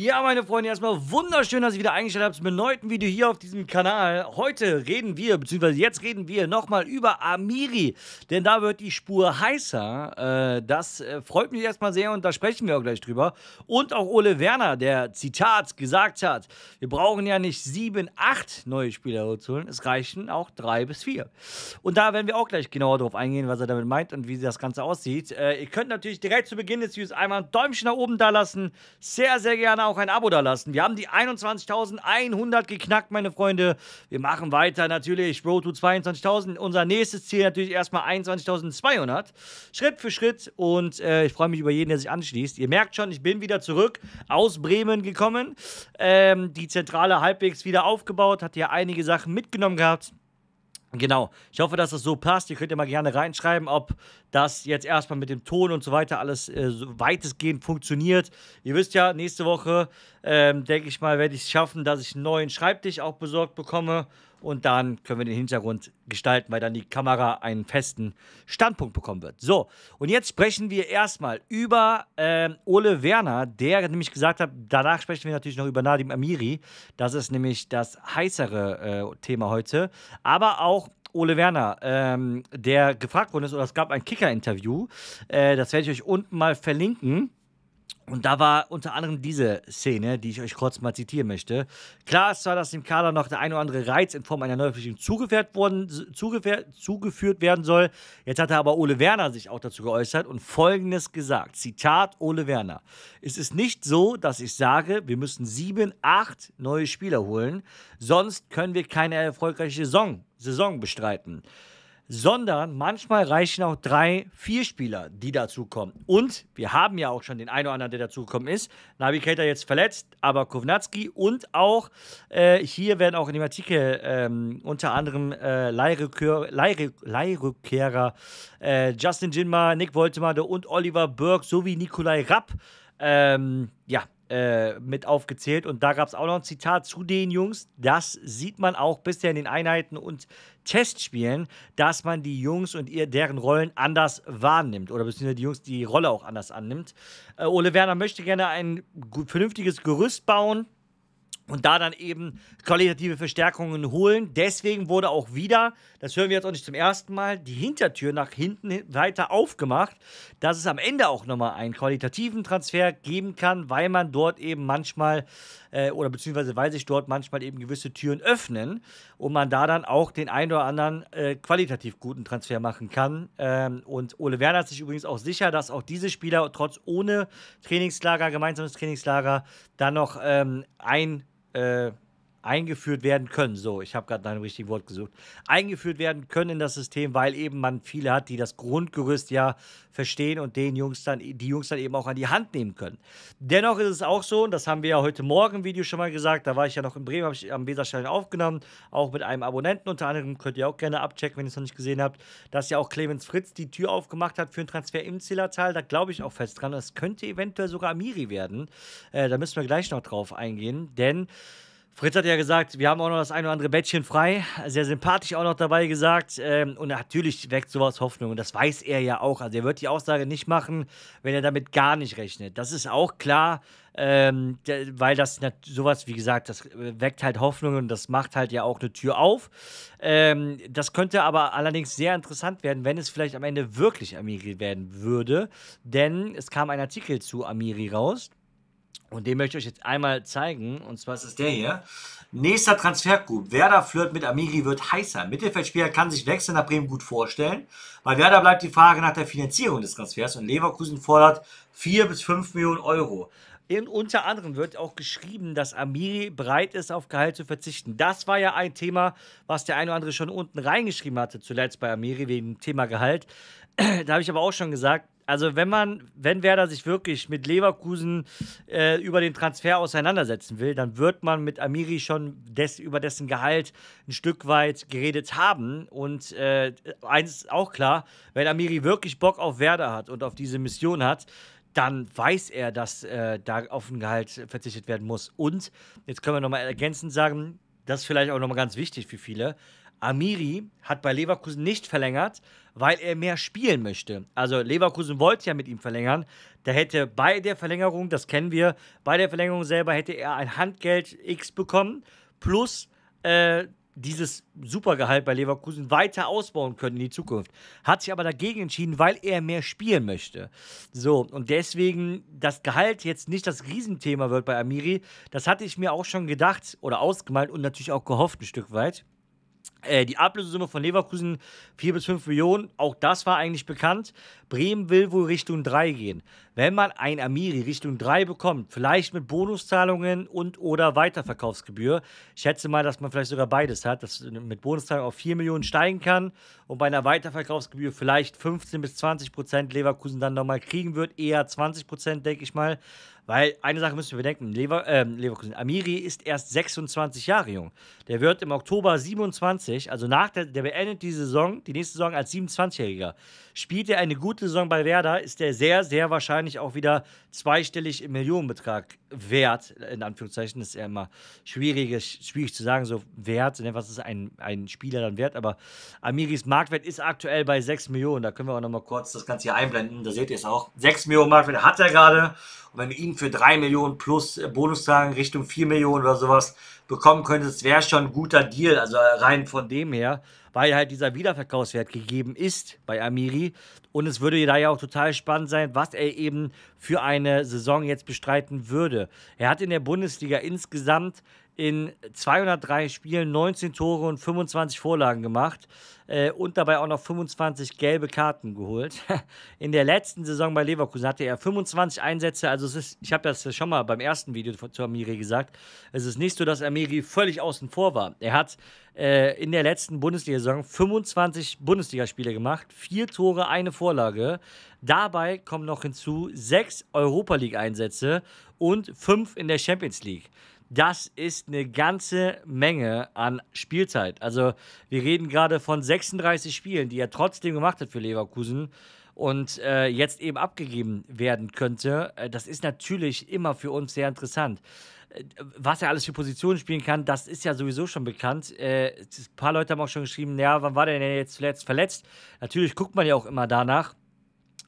Ja, meine Freunde, erstmal wunderschön, dass ihr wieder eingestellt habt zum erneuten Video hier auf diesem Kanal. Heute reden wir, beziehungsweise jetzt reden wir nochmal über Amiri, denn da wird die Spur heißer. Äh, das äh, freut mich erstmal sehr und da sprechen wir auch gleich drüber. Und auch Ole Werner, der Zitat gesagt hat, wir brauchen ja nicht sieben, acht neue Spieler zu holen, es reichen auch drei bis vier. Und da werden wir auch gleich genauer drauf eingehen, was er damit meint und wie das Ganze aussieht. Äh, ihr könnt natürlich direkt zu Beginn des Videos einmal ein Däumchen nach oben da lassen. Sehr, sehr gerne auch ein Abo da lassen. Wir haben die 21.100 geknackt, meine Freunde. Wir machen weiter natürlich. Bro to 22.000. Unser nächstes Ziel natürlich erstmal 21.200. Schritt für Schritt. Und äh, ich freue mich über jeden, der sich anschließt. Ihr merkt schon, ich bin wieder zurück aus Bremen gekommen. Ähm, die Zentrale halbwegs wieder aufgebaut. Hat ja einige Sachen mitgenommen gehabt. Genau. Ich hoffe, dass das so passt. Ihr könnt ja mal gerne reinschreiben, ob das jetzt erstmal mit dem Ton und so weiter alles äh, weitestgehend funktioniert. Ihr wisst ja, nächste Woche ähm, denke ich mal, werde ich es schaffen, dass ich einen neuen Schreibtisch auch besorgt bekomme. Und dann können wir den Hintergrund gestalten, weil dann die Kamera einen festen Standpunkt bekommen wird. So, und jetzt sprechen wir erstmal über ähm, Ole Werner, der nämlich gesagt hat, danach sprechen wir natürlich noch über Nadim Amiri. Das ist nämlich das heißere äh, Thema heute. Aber auch Ole Werner, ähm, der gefragt worden ist, oder es gab ein Kicker-Interview. Äh, das werde ich euch unten mal verlinken. Und da war unter anderem diese Szene, die ich euch kurz mal zitieren möchte. Klar ist zwar, dass dem Kader noch der ein oder andere Reiz in Form einer Neuverpflichtung zugeführt, werden soll. Jetzt hat er aber Ole Werner sich auch dazu geäußert und Folgendes gesagt. Zitat Ole Werner. Es ist nicht so, dass ich sage, wir müssen sieben, acht neue Spieler holen, sonst können wir keine erfolgreiche Saison, Saison bestreiten sondern manchmal reichen auch drei, vier Spieler, die dazukommen. Und wir haben ja auch schon den einen oder anderen, der dazugekommen ist. Navigator jetzt verletzt, aber Kovnatski und auch äh, hier werden auch in dem Artikel ähm, unter anderem äh, Leihrekehrer, Leihre, Leihre äh, Justin Ginmar, Nick Woltemade und Oliver Burke sowie Nikolai Rapp ähm, ja, äh, mit aufgezählt. Und da gab es auch noch ein Zitat zu den Jungs. Das sieht man auch bisher in den Einheiten und Testspielen, dass man die Jungs und ihr, deren Rollen anders wahrnimmt oder beziehungsweise die Jungs die Rolle auch anders annimmt. Äh, Ole Werner möchte gerne ein vernünftiges Gerüst bauen und da dann eben qualitative Verstärkungen holen. Deswegen wurde auch wieder, das hören wir jetzt auch nicht zum ersten Mal, die Hintertür nach hinten weiter aufgemacht, dass es am Ende auch nochmal einen qualitativen Transfer geben kann, weil man dort eben manchmal äh, oder beziehungsweise weil sich dort manchmal eben gewisse Türen öffnen und man da dann auch den einen oder anderen äh, qualitativ guten Transfer machen kann. Ähm, und Ole Werner ist sich übrigens auch sicher, dass auch diese Spieler trotz ohne Trainingslager, gemeinsames Trainingslager, dann noch ähm, ein É... eingeführt werden können. So, ich habe gerade nach dem richtigen Wort gesucht. Eingeführt werden können in das System, weil eben man viele hat, die das Grundgerüst ja verstehen und den Jungs dann, die Jungs dann eben auch an die Hand nehmen können. Dennoch ist es auch so, und das haben wir ja heute Morgen im Video schon mal gesagt, da war ich ja noch in Bremen, habe ich am Weserstein aufgenommen, auch mit einem Abonnenten unter anderem, könnt ihr auch gerne abchecken, wenn ihr es noch nicht gesehen habt, dass ja auch Clemens Fritz die Tür aufgemacht hat für einen Transfer im Zillertal, da glaube ich auch fest dran, das könnte eventuell sogar Amiri werden. Äh, da müssen wir gleich noch drauf eingehen, denn Fritz hat ja gesagt, wir haben auch noch das ein oder andere Bettchen frei. Sehr sympathisch auch noch dabei gesagt. Ähm, und natürlich weckt sowas Hoffnung. Und das weiß er ja auch. Also er wird die Aussage nicht machen, wenn er damit gar nicht rechnet. Das ist auch klar, ähm, weil das sowas, wie gesagt, das äh, weckt halt Hoffnung und das macht halt ja auch eine Tür auf. Ähm, das könnte aber allerdings sehr interessant werden, wenn es vielleicht am Ende wirklich Amiri werden würde. Denn es kam ein Artikel zu Amiri raus und den möchte ich euch jetzt einmal zeigen. Und zwar ist es der hier. Nächster Transferclub. Werder flirt mit Amiri, wird heißer. Mittelfeldspieler kann sich Wechsel nach Bremen gut vorstellen. Bei Werder bleibt die Frage nach der Finanzierung des Transfers und Leverkusen fordert 4 bis 5 Millionen Euro. Und unter anderem wird auch geschrieben, dass Amiri bereit ist, auf Gehalt zu verzichten. Das war ja ein Thema, was der eine oder andere schon unten reingeschrieben hatte, zuletzt bei Amiri wegen dem Thema Gehalt. da habe ich aber auch schon gesagt, also wenn man, wenn Werder sich wirklich mit Leverkusen äh, über den Transfer auseinandersetzen will, dann wird man mit Amiri schon des, über dessen Gehalt ein Stück weit geredet haben. Und äh, eins ist auch klar, wenn Amiri wirklich Bock auf Werder hat und auf diese Mission hat, dann weiß er, dass äh, da auf ein Gehalt verzichtet werden muss. Und jetzt können wir nochmal ergänzend sagen, das ist vielleicht auch nochmal ganz wichtig für viele. Amiri hat bei Leverkusen nicht verlängert, weil er mehr spielen möchte. Also Leverkusen wollte ja mit ihm verlängern. Da hätte bei der Verlängerung, das kennen wir, bei der Verlängerung selber hätte er ein Handgeld X bekommen, plus äh, dieses Supergehalt bei Leverkusen weiter ausbauen können in die Zukunft. Hat sich aber dagegen entschieden, weil er mehr spielen möchte. So, und deswegen das Gehalt jetzt nicht das Riesenthema wird bei Amiri. Das hatte ich mir auch schon gedacht oder ausgemalt und natürlich auch gehofft ein Stück weit. Äh, die Ablösesumme von Leverkusen 4 bis 5 Millionen, auch das war eigentlich bekannt. Bremen will wohl Richtung 3 gehen. Wenn man ein Amiri Richtung 3 bekommt, vielleicht mit Bonuszahlungen und oder Weiterverkaufsgebühr, ich schätze mal, dass man vielleicht sogar beides hat, dass mit Bonuszahlungen auf 4 Millionen steigen kann und bei einer Weiterverkaufsgebühr vielleicht 15 bis 20 Prozent Leverkusen dann nochmal kriegen wird, eher 20 Prozent, denke ich mal. Weil eine Sache müssen wir bedenken: Lever, äh, Leverkusen, Amiri ist erst 26 Jahre jung. Der wird im Oktober 27, also nach der, der beendet die Saison, die nächste Saison als 27-Jähriger. Spielt er eine gute gute Saison bei Werder ist der sehr, sehr wahrscheinlich auch wieder zweistellig im Millionenbetrag wert. In Anführungszeichen ist ja immer schwierig, schwierig zu sagen, so wert, ne, was ist ein, ein Spieler dann wert. Aber Amiris Marktwert ist aktuell bei 6 Millionen. Da können wir auch nochmal kurz das Ganze hier einblenden. Da seht ihr es auch. 6 Millionen Marktwert hat er gerade. Und wenn du ihn für 3 Millionen plus äh, Bonus Bonustagen Richtung 4 Millionen oder sowas bekommen könntest, wäre schon ein guter Deal. Also äh, rein von dem her, weil halt dieser Wiederverkaufswert gegeben ist bei Amiri. Und es würde da ja auch total spannend sein, was er eben für eine Saison jetzt bestreiten würde. Er hat in der Bundesliga insgesamt in 203 Spielen 19 Tore und 25 Vorlagen gemacht äh, und dabei auch noch 25 gelbe Karten geholt. In der letzten Saison bei Leverkusen hatte er 25 Einsätze, also es ist, ich habe das schon mal beim ersten Video zu Amiri gesagt, es ist nicht so, dass Amiri völlig außen vor war. Er hat äh, in der letzten Bundesliga-Saison 25 Bundesligaspiele gemacht, vier Tore, eine Vorlage. Dabei kommen noch hinzu sechs Europa League-Einsätze und fünf in der Champions League das ist eine ganze Menge an Spielzeit. Also wir reden gerade von 36 Spielen, die er trotzdem gemacht hat für Leverkusen und äh, jetzt eben abgegeben werden könnte. Äh, das ist natürlich immer für uns sehr interessant. Äh, was er alles für Positionen spielen kann, das ist ja sowieso schon bekannt. Äh, ein paar Leute haben auch schon geschrieben, ja, wann war der denn jetzt zuletzt verletzt? Natürlich guckt man ja auch immer danach.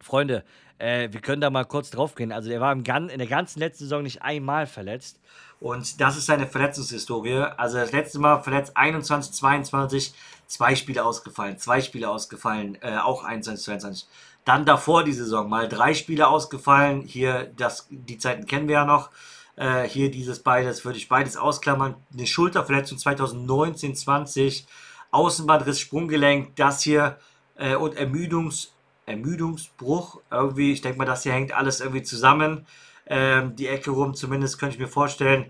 Freunde, äh, wir können da mal kurz drauf gehen. Also, er war im Gan in der ganzen letzten Saison nicht einmal verletzt. Und das ist seine Verletzungshistorie. Also, das letzte Mal verletzt 21, 22, zwei Spiele ausgefallen, zwei Spiele ausgefallen, äh, auch 21, 22. Dann davor die Saison mal drei Spiele ausgefallen. Hier, das, die Zeiten kennen wir ja noch. Äh, hier dieses beides, würde ich beides ausklammern. Eine Schulterverletzung 2019, 20, Außenbandriss, Sprunggelenk, das hier äh, und Ermüdungs- Ermüdungsbruch. Irgendwie, ich denke mal, das hier hängt alles irgendwie zusammen. Ähm, die Ecke rum, zumindest könnte ich mir vorstellen.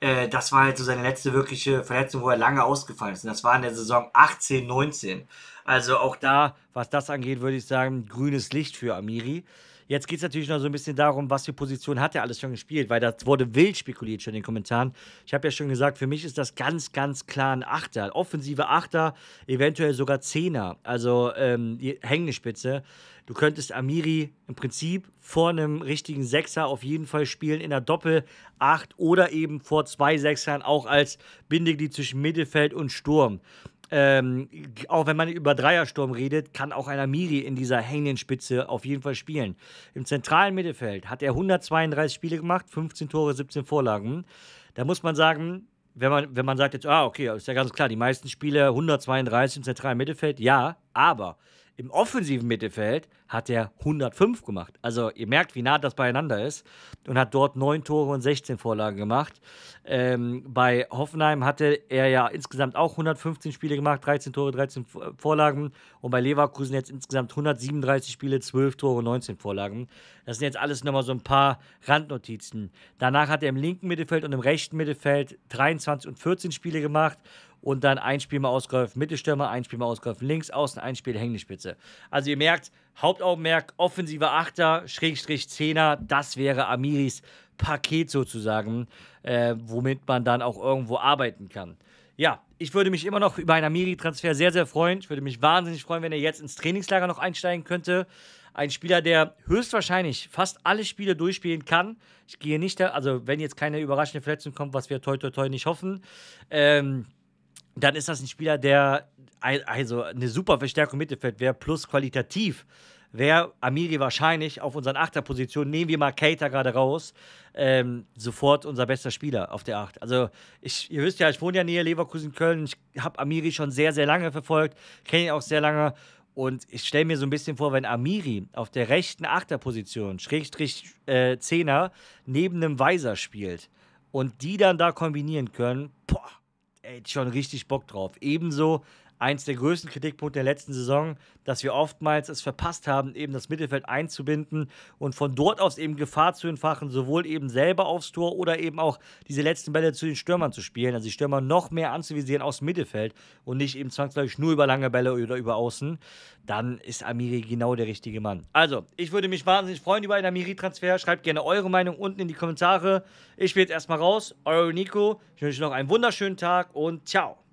Äh, das war halt so seine letzte wirkliche Verletzung, wo er lange ausgefallen ist. Und das war in der Saison 18, 19. Also auch da, was das angeht, würde ich sagen, grünes Licht für Amiri. Jetzt geht es natürlich noch so ein bisschen darum, was für Position hat er alles schon gespielt, weil das wurde wild spekuliert schon in den Kommentaren. Ich habe ja schon gesagt, für mich ist das ganz, ganz klar ein Achter. Offensive Achter, eventuell sogar Zehner, also ähm, die Hängespitze. Du könntest Amiri im Prinzip vor einem richtigen Sechser auf jeden Fall spielen in der Doppel-Acht oder eben vor zwei Sechsern auch als Bindeglied zwischen Mittelfeld und Sturm ähm, auch wenn man über Dreiersturm redet, kann auch einer Miri in dieser hängenden Spitze auf jeden Fall spielen. Im zentralen Mittelfeld hat er 132 Spiele gemacht, 15 Tore, 17 Vorlagen. Da muss man sagen, wenn man, wenn man sagt jetzt, ah, okay, ist ja ganz klar, die meisten Spiele 132 im zentralen Mittelfeld, ja, aber im offensiven Mittelfeld hat er 105 gemacht. Also ihr merkt, wie nah das beieinander ist. Und hat dort 9 Tore und 16 Vorlagen gemacht. Ähm, bei Hoffenheim hatte er ja insgesamt auch 115 Spiele gemacht, 13 Tore, 13 Vorlagen. Und bei Leverkusen jetzt insgesamt 137 Spiele, 12 Tore, 19 Vorlagen. Das sind jetzt alles nochmal so ein paar Randnotizen. Danach hat er im linken Mittelfeld und im rechten Mittelfeld 23 und 14 Spiele gemacht und dann ein Spiel mal ausgeholfen Mittelstürmer, ein Spiel mal ausgeholfen links außen, ein Spiel Hängespitze. Also ihr merkt, Hauptaugenmerk offensiver Achter, Schrägstrich Zehner, das wäre Amiris Paket sozusagen, äh, womit man dann auch irgendwo arbeiten kann. Ja, ich würde mich immer noch über einen Amiri-Transfer sehr, sehr freuen. Ich würde mich wahnsinnig freuen, wenn er jetzt ins Trainingslager noch einsteigen könnte. Ein Spieler, der höchstwahrscheinlich fast alle Spiele durchspielen kann. Ich gehe nicht, da, also wenn jetzt keine überraschende Verletzung kommt, was wir toi toi toi nicht hoffen, ähm, dann ist das ein Spieler, der also eine super Verstärkung Mittelfeld wäre, plus qualitativ wäre Amiri wahrscheinlich auf unseren Achterpositionen, nehmen wir mal Cater gerade raus, ähm, sofort unser bester Spieler auf der Acht. Also, ich, ihr wisst ja, ich wohne ja näher Leverkusen, Köln. Ich habe Amiri schon sehr, sehr lange verfolgt, kenne ihn auch sehr lange. Und ich stelle mir so ein bisschen vor, wenn Amiri auf der rechten Achterposition, Schrägstrich äh, Zehner, neben einem Weiser spielt und die dann da kombinieren können, hätte schon richtig Bock drauf. Ebenso eins der größten Kritikpunkte der letzten Saison, dass wir oftmals es verpasst haben, eben das Mittelfeld einzubinden und von dort aus eben Gefahr zu entfachen, sowohl eben selber aufs Tor oder eben auch diese letzten Bälle zu den Stürmern zu spielen, also die Stürmer noch mehr anzuvisieren aus dem Mittelfeld und nicht eben zwangsläufig nur über lange Bälle oder über Außen, dann ist Amiri genau der richtige Mann. Also, ich würde mich wahnsinnig freuen über einen Amiri-Transfer. Schreibt gerne eure Meinung unten in die Kommentare. Ich bin jetzt erstmal raus. Euer Nico. Ich wünsche euch noch einen wunderschönen Tag und ciao.